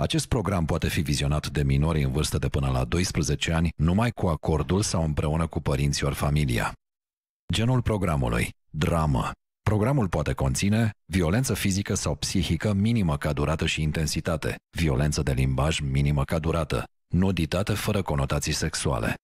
Acest program poate fi vizionat de minori în vârstă de până la 12 ani, numai cu acordul sau împreună cu părinții ori familia. Genul programului Dramă Programul poate conține violență fizică sau psihică minimă ca durată și intensitate, violență de limbaj minimă ca durată, nuditate fără conotații sexuale,